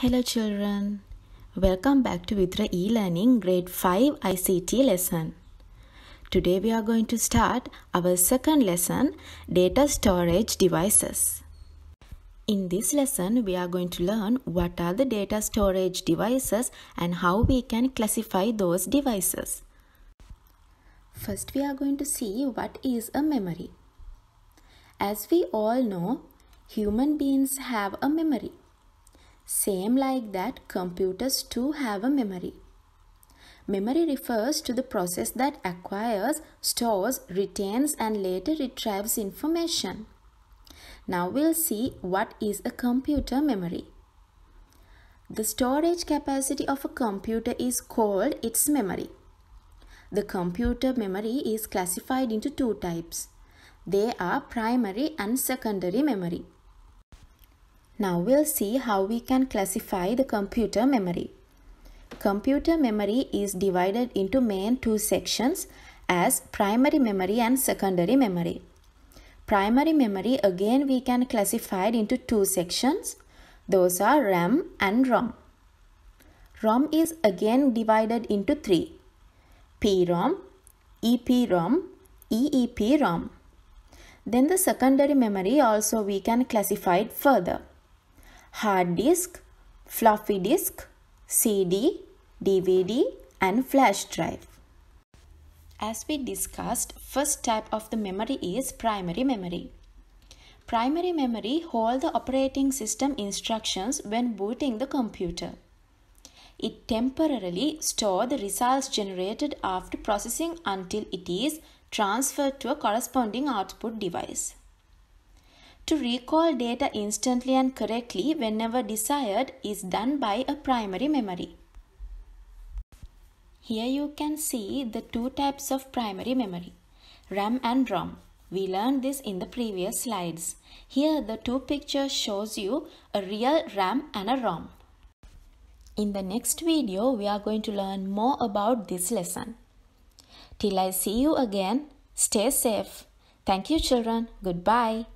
Hello children, welcome back to Vidra e-learning grade 5 ICT lesson. Today we are going to start our second lesson, Data Storage Devices. In this lesson, we are going to learn what are the data storage devices and how we can classify those devices. First, we are going to see what is a memory. As we all know, human beings have a memory. Same like that, computers too have a memory. Memory refers to the process that acquires, stores, retains and later retrieves information. Now we'll see what is a computer memory. The storage capacity of a computer is called its memory. The computer memory is classified into two types. They are primary and secondary memory. Now we'll see how we can classify the computer memory. Computer memory is divided into main two sections as primary memory and secondary memory. Primary memory again we can classify it into two sections. Those are RAM and ROM. ROM is again divided into three. PROM, EPROM, EEPROM. Then the secondary memory also we can classify it further hard disk, floppy disk, CD, DVD and flash drive. As we discussed, first type of the memory is primary memory. Primary memory holds the operating system instructions when booting the computer. It temporarily stores the results generated after processing until it is transferred to a corresponding output device to recall data instantly and correctly whenever desired is done by a primary memory. Here you can see the two types of primary memory, RAM and ROM. We learned this in the previous slides. Here the two pictures shows you a real RAM and a ROM. In the next video, we are going to learn more about this lesson. Till I see you again, stay safe. Thank you children. Goodbye.